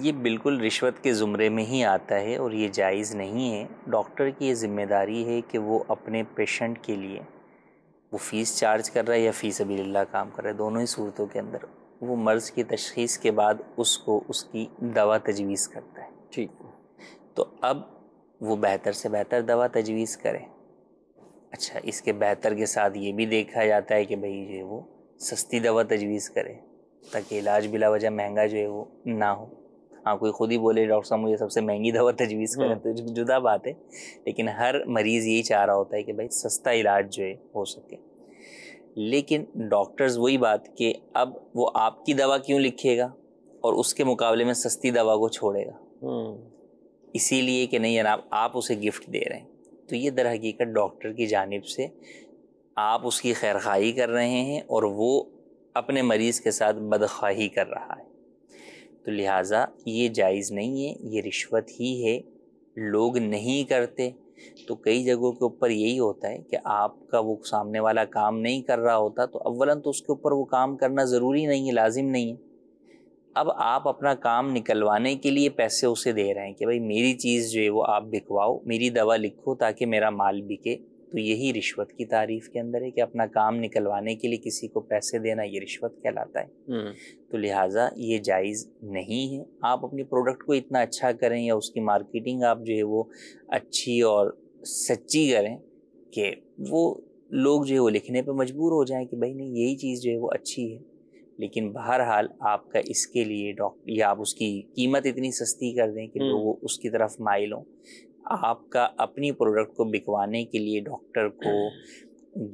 B: ये बिल्कुल रिश्वत के ज़ुमरे में ही आता
A: है और ये जायज़ नहीं है डॉक्टर की ये ज़िम्मेदारी है कि वो अपने पेशेंट के लिए वो फ़ीस चार्ज कर रहा है या फ़ीस अभी काम कर रहा है दोनों ही सूरतों के अंदर वो मर्ज़ की तशखीस के बाद उसको उसकी दवा तजवीज़ करता है ठीक तो अब वो बेहतर से बेहतर दवा तजवीज़ करें अच्छा इसके बेहतर के साथ ये भी देखा जाता है कि भाई जो है वो सस्ती दवा तजवीज़ करें ताकि इलाज बिला वजह महंगा जो है वो ना हो हाँ कोई ख़ुद ही बोले डॉक्टर साहब मुझे सबसे महंगी दवा तजवीज़ हम्म। करें तो जुदा बात है लेकिन हर मरीज़ यही चाह रहा होता है कि भाई सस्ता इलाज जो है हो सके लेकिन डॉक्टर्स वही बात कि अब वो आपकी दवा क्यों लिखेगा और उसके मुकाबले में सस्ती दवा को छोड़ेगा हम्म। इसीलिए कि नहीं जनाब आप उसे गिफ्ट दे रहे हैं तो ये दर हकीकत डॉक्टर की जानब से आप उसकी खैर खाही कर रहे हैं और वो अपने मरीज़ के साथ बदख्वाही कर रहा है तो लिहाजा ये जायज़ नहीं है ये रिश्वत ही है लोग नहीं करते तो कई जगहों के ऊपर यही होता है कि आपका वो सामने वाला काम नहीं कर रहा होता तो अवला तो उसके ऊपर वो काम करना ज़रूरी नहीं है लाजिम नहीं है अब आप अपना काम निकलवाने के लिए पैसे उसे दे रहे हैं कि भाई मेरी चीज़ जो है वो आप बिकवाओ मेरी दवा लिखो ताकि मेरा माल बिके तो यही रिश्वत की तारीफ के अंदर है कि अपना काम निकलवाने के लिए किसी को पैसे देना ये रिश्वत कहलाता है हम्म। तो लिहाजा ये जायज़ नहीं है आप अपने प्रोडक्ट को इतना अच्छा करें या उसकी मार्केटिंग आप जो है वो अच्छी और सच्ची करें कि वो लोग जो है वो लिखने पर मजबूर हो जाएं कि भाई नहीं यही चीज़ जो है वो अच्छी है लेकिन बहरहाल आपका इसके लिए डॉक्टर या आप उसकी कीमत इतनी सस्ती कर दें कि हम्म। लोग उसकी तरफ माइल हों आपका अपनी प्रोडक्ट को बिकवाने के लिए डॉक्टर को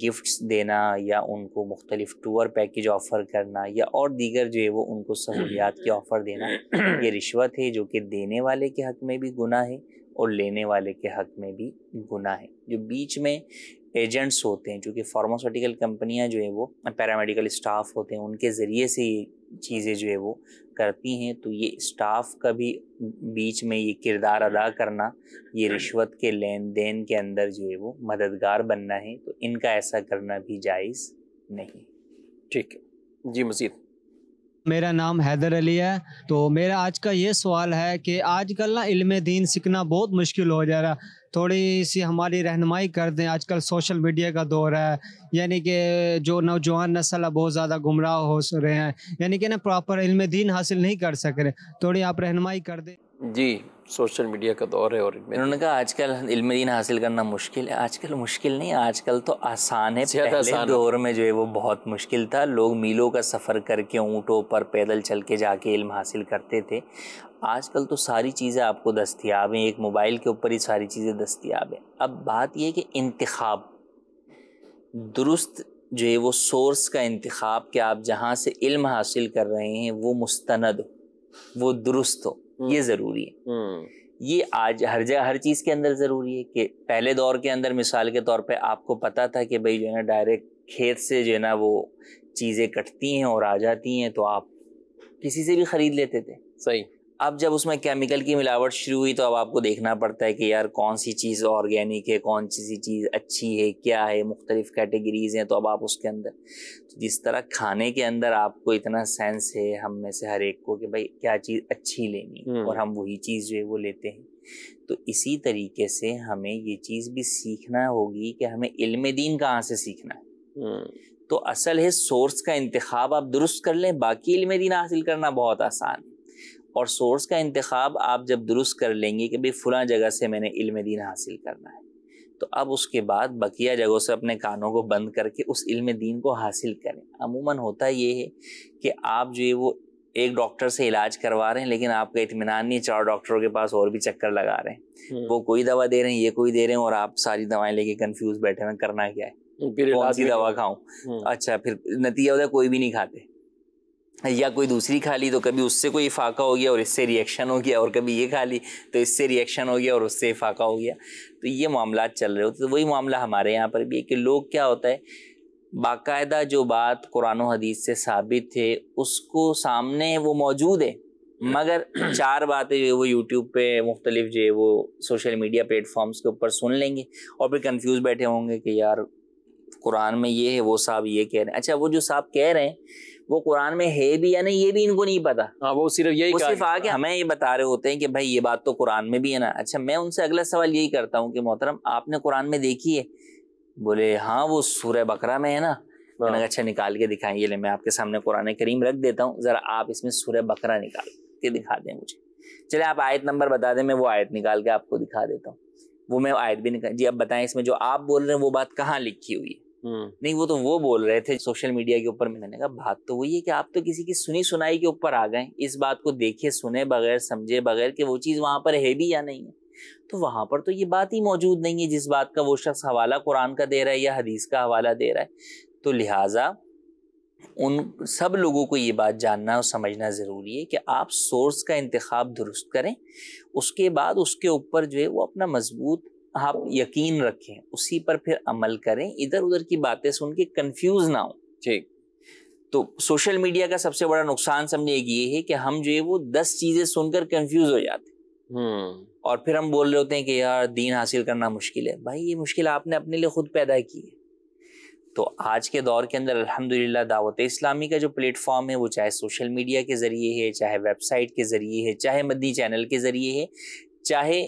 A: गिफ्ट्स देना या उनको मुख्तलिफ टूर पैकेज ऑफ़र करना या और दीगर जो है वो उनको सहूलियात के ऑफ़र देना ये रिश्वत है जो कि देने वाले के हक़ में भी गुना है और लेने वाले के हक़ में भी गुना है जो बीच में एजेंट्स होते हैं जो कि फार्मास्यूटिकल कंपनियां जो है वो पैरामेडिकल स्टाफ होते हैं उनके ज़रिए से ये चीज़ें जो है वो करती हैं तो ये स्टाफ का भी बीच में ये किरदार अदा करना ये हम्म। रिश्वत के लेन देन के अंदर जो है वो मददगार बनना है तो इनका ऐसा करना भी जायज़ नहीं ठीक है जी मजीद
B: मेरा नाम हैदर अली है तो मेरा आज का ये सवाल है कि आजकल ना इल्म दीन सीखना बहुत मुश्किल हो जा रहा थोड़ी सी हमारी रहनमाई कर दें आजकल सोशल मीडिया का दौर है यानी कि जो नौजवान नस्ल है बहुत ज़्यादा गुमराह हो रहे हैं यानी कि ना
A: प्रॉपर इल्म दीन हासिल नहीं कर सक रहे थोड़ी आप रहनमाई कर दें
B: जी सोशल मीडिया
A: का दौर है और उन्होंने कहा आजकल इल्म दीन हासिल करना मुश्किल है आजकल मुश्किल नहीं आजकल तो आसान है पहले आसान दौर में जो है वो बहुत मुश्किल था लोग मीलों का सफ़र करके ऊँटों पर पैदल चल के जाके इल्म हासिल करते थे आजकल तो सारी चीज़ें आपको दस्तियाब हैं एक मोबाइल के ऊपर ही सारी चीज़ें दस्तियाब हैं अब बात यह कि इंतखब दुरुस्त जो है वो सोर्स का इंतखब कि आप जहाँ से इल्म हासिल कर रहे हैं वो मुस्तंद हो वो दुरुस्त हो हम्म। ये ज़रूरी है हम्म। ये आज हर जगह हर चीज़ के अंदर ज़रूरी है कि पहले दौर के अंदर मिसाल के तौर पे आपको पता था कि भाई जो है ना डायरेक्ट खेत से जो है ना वो चीज़ें कटती हैं और आ जाती हैं तो आप किसी से भी ख़रीद लेते थे सही अब जब उसमें केमिकल की मिलावट शुरू हुई तो अब आपको देखना पड़ता है कि यार कौन सी चीज़ ऑर्गेनिक है कौन सी चीज़ अच्छी है क्या है मुख्तलिफ कैटेगरीज हैं तो अब आप उसके अंदर तो जिस तरह खाने के अंदर आपको इतना सेंस है हम में से हर एक को कि भाई क्या चीज़ अच्छी लेनी हम्म। और हम वही चीज़ जो है वो लेते हैं तो इसी तरीके से हमें ये चीज़ भी सीखना होगी कि हमें इल्म दीन कहाँ से सीखना है हम्म। तो असल है सोर्स का इंतखब आप दुरुस्त कर लें बाकी इल्म दीन हासिल करना बहुत आसान है और सोर्स का इंतखब आप जब दुरुस्त कर लेंगे कि भाई फ़लाँ जगह से मैंने इल्म दीन हासिल करना है तो अब उसके बाद बकिया जगहों से अपने कानों को बंद करके उस इल्म दीन को हासिल करें अमूमन होता ये है कि आप जो है वो एक डॉक्टर से इलाज करवा रहे हैं लेकिन आपका इतमान नहीं चार डॉक्टरों के पास और भी चक्कर लगा रहे हैं हम्म। वो कोई दवा दे रहे हैं ये कोई दे रहे हैं और आप सारी दवाएं लेके कंफ्यूज बैठे हैं करना क्या है कौन सी दवा खाऊं हम्म। अच्छा फिर नतीजा होता है कोई भी नहीं खाते या कोई दूसरी खा ली तो कभी उससे कोई इफाका हो गया और इससे रिएक्शन हो गया और कभी ये खा ली तो इससे रिएक्शन हो गया और उससे इफाका हो गया तो ये मामला चल रहे होते तो वही मामला हमारे यहाँ पर भी है कि लोग क्या होता है बाकायदा जो बात कुरान हदीस से साबित है उसको सामने वो मौजूद है मगर चार बातें जो है वो यूट्यूब पे मुख्तलिफ जो है वो सोशल मीडिया प्लेटफॉर्म्स के ऊपर सुन लेंगे और फिर कंफ्यूज बैठे होंगे कि यार कुरान में ये है वो साहब ये कह रहे हैं अच्छा वो जो साहब कह रहे हैं वो कुरान में है भी या नहीं ये भी इनको नहीं पता आ, हाँ, वो सिर्फ यही वो सिर्फ आगे हमें ये बता रहे होते हैं कि भाई ये बात तो कुरान में भी है ना अच्छा मैं उनसे अगला सवाल यही करता हूँ कि मोहतरम आपने कुरान में देखी है बोले हाँ वो सूर्य बकरा में है ना हाँ। मैंने अच्छा निकाल के दिखाएं ये ले मैं आपके सामने कुरान करीम रख देता हूँ ज़रा आप इसमें सूर्य बकरा निकाल के दिखा दें मुझे चले आप आयत नंबर बता दें मैं वो आयत निकाल के आपको दिखा देता हूँ वो मैं आयत भी निकाल जी अब बताएं इसमें जो आप बोल रहे हैं वो बात कहाँ लिखी हुई है हम्म। नहीं वो तो वो बोल रहे थे सोशल मीडिया के ऊपर मैंने कहा बात तो वही है कि आप तो किसी की सुनी सुनाई के ऊपर आ गए इस बात को देखे सुने बगैर समझे बगैर कि वो चीज़ वहाँ पर है भी या नहीं है तो वहाँ पर तो ये बात ही मौजूद नहीं है जिस बात का वो शख्स हवाला कुरान का दे रहा है या हदीस का हवाला दे रहा है तो लिहाजा उन सब लोगों को ये बात जानना और समझना ज़रूरी है कि आप सोर्स का इंतखब दुरुस्त करें उसके बाद उसके ऊपर जो है वो अपना मजबूत आप यकीन रखें उसी पर फिर अमल करें इधर उधर की बातें सुन के कन्फ्यूज़ ना हो ठीक तो सोशल मीडिया का सबसे बड़ा नुकसान समझे ये है कि हम जो है वो दस चीजें सुनकर कंफ्यूज हो जाते हम्म। और फिर हम बोल रहे होते हैं कि यार दीन हासिल करना मुश्किल है भाई ये मुश्किल आपने अपने लिए खुद पैदा की है तो आज के दौर के अंदर अल्हम्दुलिल्लाह दावत इस्लामी का जो प्लेटफॉर्म है वो चाहे सोशल मीडिया के ज़रिए है चाहे वेबसाइट के ज़रिए है चाहे मदनी चैनल के ज़रिए है चाहे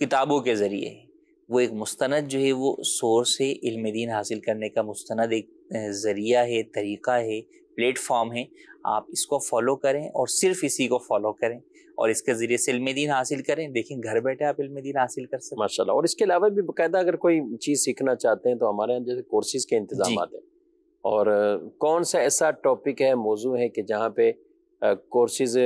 A: किताबों के ज़रिए है वो एक मुस्ंद जो है वो सोर्स है इल्म दीन हासिल करने का मुस्ंद एक ज़रिया है तरीक़ा है प्लेटफॉर्म है आप इसको फॉलो करें और सिर्फ इसी को फॉलो करें और इसके ज़रिए से इल्म दीन हासिल करें देखें घर बैठे आप इल्म दीन हासिल कर सकते
B: माशाल्लाह और इसके अलावा भी बायदा अगर कोई चीज़ सीखना चाहते हैं तो हमारे यहाँ जैसे कोर्सेज़ के इंतजाम आते हैं और कौन सा ऐसा टॉपिक है मौजू है कि जहाँ पे कोर्सेज़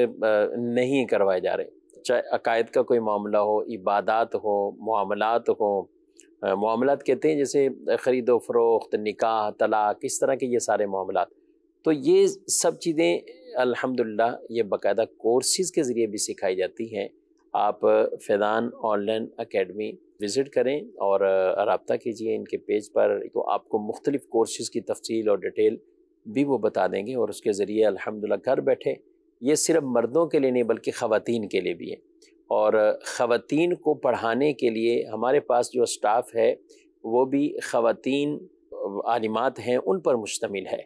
B: नहीं करवाए जा रहे चाहे अकायद का कोई मामला हो इबादत हो मामलात हो मामलात कहते हैं जैसे ख़रीदो फरोख्त निकाह तलाक इस तरह के ये सारे मामला तो ये सब चीज़ें अल्हम्दुलिल्लाह ये बाकायदा कोर्सेज़ के ज़रिए भी सिखाई जाती हैं आप फ़ैदान ऑनलाइन अकेडमी विज़िट करें और रबता कीजिए इनके पेज पर तो आपको मुख्तलिफ़ कोर्सेज़ की तफसील और डिटेल भी वो बता देंगे और उसके ज़रिए अलहमदिल्ला घर बैठे ये सिर्फ मर्दों के लिए नहीं बल्कि ख़वान के लिए भी है और ख़वान को पढ़ाने के लिए हमारे पास जो स्टाफ़ है वो भी ख़वान आलिमात हैं उन पर मुश्तमिल है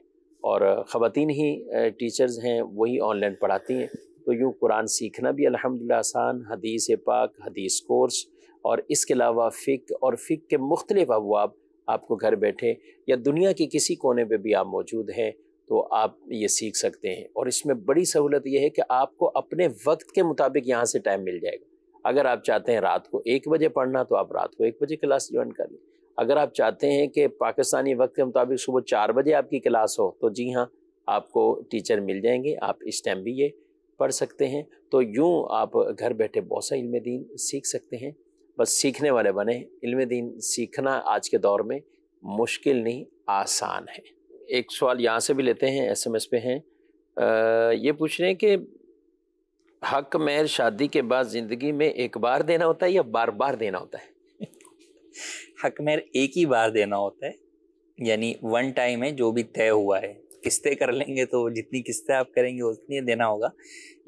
B: और ख़वान ही टीचर्स हैं वही ऑनलाइन पढ़ाती हैं तो यूँ कुरान सीखना भी अलहमदिल्ला आसान हदीस पाक हदीस कोर्स और इसके अलावा फ़िक और फ़िक के मुख्तलिफ अबवाब आपको घर बैठे या दुनिया के किसी कोने पे भी आप मौजूद हैं तो आप ये सीख सकते हैं और इसमें बड़ी सहूलत यह है कि आपको अपने वक्त के मुताबिक यहाँ से टाइम मिल जाएगा अगर आप चाहते हैं रात को एक बजे पढ़ना तो आप रात को एक बजे क्लास ज्वाइन कर लें अगर आप चाहते हैं कि पाकिस्तानी वक्त के मुताबिक सुबह चार बजे आपकी क्लास हो तो जी हाँ आपको टीचर मिल जाएंगे आप इस टाइम भी ये पढ़ सकते हैं तो यूँ आप घर बैठे बहुत सा इल्म दीन सीख सकते हैं बस सीखने वाले बने इल्म दीन सीखना आज के दौर में मुश्किल नहीं आसान है एक सवाल यहाँ से भी लेते हैं एसएमएस पे हैं आ, ये पूछ रहे हैं कि हक मेहर शादी के बाद ज़िंदगी में एक बार देना होता है या बार बार देना होता है हक मेहर एक ही बार देना होता है
A: यानी वन टाइम है जो भी तय हुआ है किस्तें कर लेंगे तो जितनी किस्तें आप करेंगे उतनी देना होगा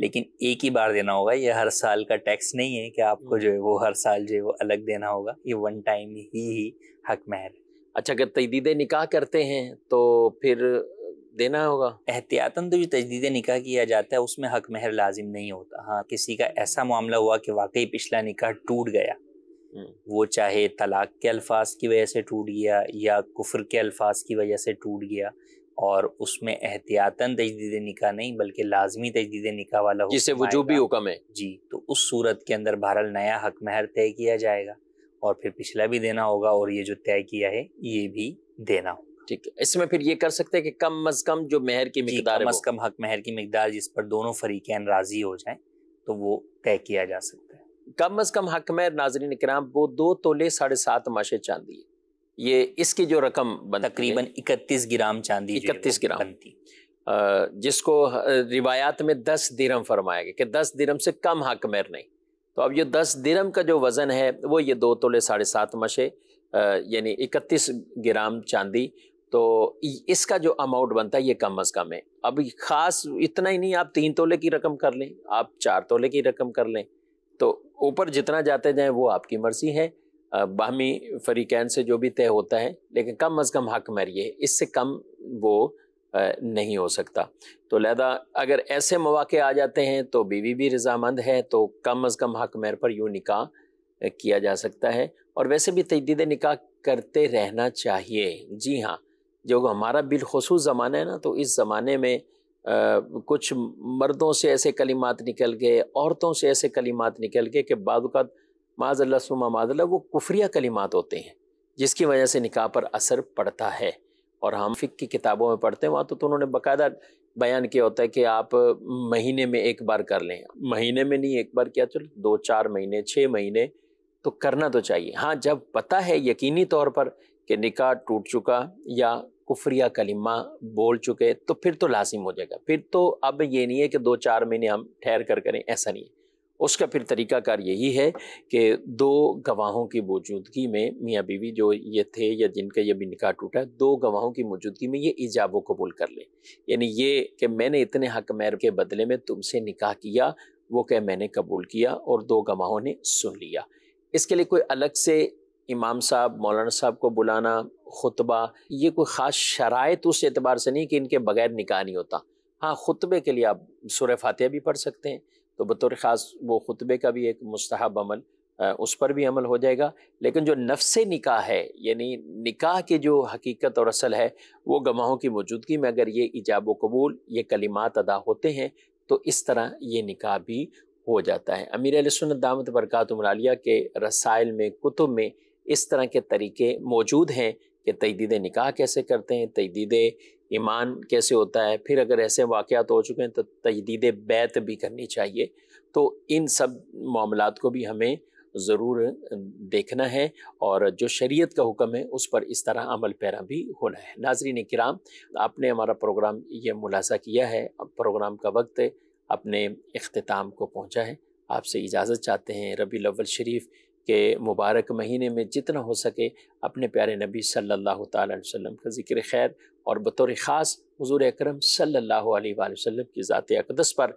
A: लेकिन एक ही बार देना होगा ये हर साल का टैक्स नहीं है कि आपको हम्म। जो है वो हर साल जो है वो अलग देना होगा ये वन टाइम ही ही हक महर है अच्छा अगर तजदीद निकाह करते हैं तो फिर देना होगा एहतियातन तो जो तजदीद निकाह किया जाता है उसमें हक महर लाजिम नहीं होता हाँ किसी का ऐसा मामला हुआ कि वाकई पिछला निकाह टूट गया हम्म। वो चाहे तलाक के अल्फाज की वजह से टूट गया या कुफर के अल्फाज की वजह से टूट गया और उसमें एहतियातन तजदीद निकाह नहीं बल्कि लाजमी तजदीद निकाह वाला जिसे भी हुक्म है जी तो उस सूरत के अंदर बहरहाल नया हक महर तय किया जाएगा और फिर पिछला भी देना होगा और ये जो तय किया है ये भी देना होगा ठीक है इसमें फिर ये कर सकते हैं कि कम अज कम जो मेहर की मकदार कम अज कम हक मेहर की मकदार जिस पर
B: दोनों फरीकैन राजी हो जाए तो वो तय किया जा सकता है कम अज कम हक मेहर नाजरीन कराम वो दो तोले साढ़े सात माशे चांदी है ये इसकी जो रकम तकरीबन इकतीस ग्राम चांदी इकतीस ग्राम बनती जिसको रिवायात में दस दिरम फरमाया गया कि दस दिरम से कम हक मेहर नहीं तो अब ये दस दिरम का जो वज़न है वो ये दो तोले साढ़े सात मशे यानी इकतीस ग्राम चांदी तो इसका जो अमाउंट बनता है ये कम अज़ कम है अब ख़ास इतना ही नहीं आप तीन तोले की रकम कर लें आप चार तोले की रकम कर लें तो ऊपर जितना जाते जाएँ वो आपकी मर्ज़ी है बाहमी फरीकैन से जो भी तय होता है लेकिन कम अज़ कम हक मरिए इससे कम वो नहीं हो सकता तो लहदा अगर ऐसे मौाक़े आ जाते हैं तो बीवी भी रजामंद है तो कम अज़ कम हक मेर पर यूँ निका किया जा सकता है और वैसे भी तजदीद निका करते रहना चाहिए जी हाँ जो हमारा बिलखसूस ज़माना है ना तो इस ज़माने में आ, कुछ मर्दों से ऐसे कलिमात निकल गए औरतों से ऐसे कलिमात निकल गए कि बाद माजल्ला सुमा माजल्ला वो कुफ्रिया कलिमात होते हैं जिसकी वजह से निका पर असर पड़ता है और हम फिक की किताबों में पढ़ते हैं वहाँ तो, तो उन्होंने बाकायदा बयान किया होता है कि आप महीने में एक बार कर लें महीने में नहीं एक बार किया चलो दो चार महीने छः महीने तो करना तो चाहिए हाँ जब पता है यकीनी तौर पर कि निकाह टूट चुका या कुफरिया कलिमा बोल चुके तो फिर तो लाजिम हो जाएगा फिर तो अब ये नहीं है कि दो चार महीने हम ठहर कर करें ऐसा नहीं है उसका फिर तरीकाकार यही है कि दो गवाहों की मौजूदगी में मियाँ बीवी जो ये थे या जिनका ये भी निकाह टूटा दो गवाहों की मौजूदगी में ये व कबूल कर ले यानी ये कि मैंने इतने हक मैर के बदले में तुमसे निकाह किया वो कह मैंने कबूल किया और दो गवाहों ने सुन लिया इसके लिए कोई अलग से इमाम साहब मौलाना साहब को बुलाना खुतबा ये कोई ख़ास शराय तो उस एतबार से नहीं कि इनके बगैर निकाह नहीं होता हाँ खुतबे के लिए आप सुर फातह भी पढ़ सकते हैं तो बतौर ख़ास वो खुतबे का भी एक मस्तहब अमल उस पर भी अमल हो जाएगा लेकिन जो नफ्स निकाह है यानी निकाह के जो हकीकत और असल है वो गवाहों की मौजूदगी में अगर ये इजाब कबूल ये कलिमात अदा होते हैं तो इस तरह ये निकाह भी हो जाता है अमीर सुन्नत दामत बरकत के रसाइल में कुतुब में इस तरह के तरीके मौजूद हैं कि तजदीद निकाह कैसे करते हैं तजदीद ईमान कैसे होता है फिर अगर ऐसे वाक़ात हो चुके हैं तो तजदीद बैत भी करनी चाहिए तो इन सब मामला को भी हमें ज़रूर देखना है और जो शरीयत का हुक्म है उस पर इस तरह अमल पैरा भी होना है नाजरीन कराम आपने हमारा प्रोग्राम ये मुलासा किया है प्रोग्राम का वक्त अपने अख्ताम को पहुँचा है आपसे इजाज़त चाहते हैं रबी अव्वल शरीफ़ के मुबारक महीने में जितना हो सके अपने प्यारे नबी सल्लल्लाहु अलैहि वसल्लम का ज़िक्र खैर और बतौर ख़ास हजूर अक्रम सल्ला की ज़ात अकदस पर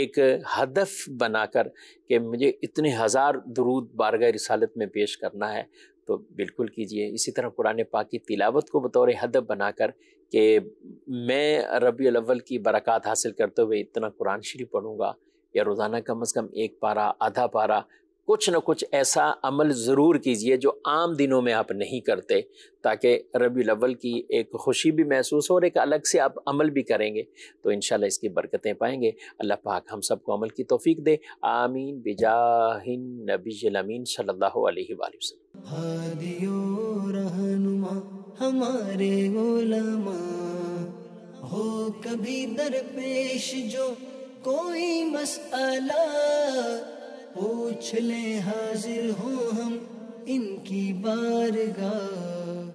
B: एक हदफ बनाकर कि मुझे इतने हज़ार दरूद बारगाह रिसालत में पेश करना है तो बिल्कुल कीजिए इसी तरह कुरान पाक की तिलावत को बतौर हदफ बनाकर कि मैं रबी अव्वल की बरक़ात हासिल करते हुए इतना कुरान शरीफ पढ़ूँगा या रोज़ाना कम अज़ कम एक पारा आधा पारा कुछ न कुछ ऐसा अमल ज़रूर कीजिए जो आम दिनों में आप नहीं करते ताकि रबी अव्वल की एक खुशी भी महसूस हो और एक अलग से आप अमल भी करेंगे तो इन इसकी बरकतें पाएंगे अल्लाह पाक हम सबको अमल की तोफ़ी दे आमीन बिजाहिन नबी अमीन सल्ला
A: हमारे हो कभी दरपेश जो कोई मसला पूछ ले हाजिर हो हम इनकी बारगाह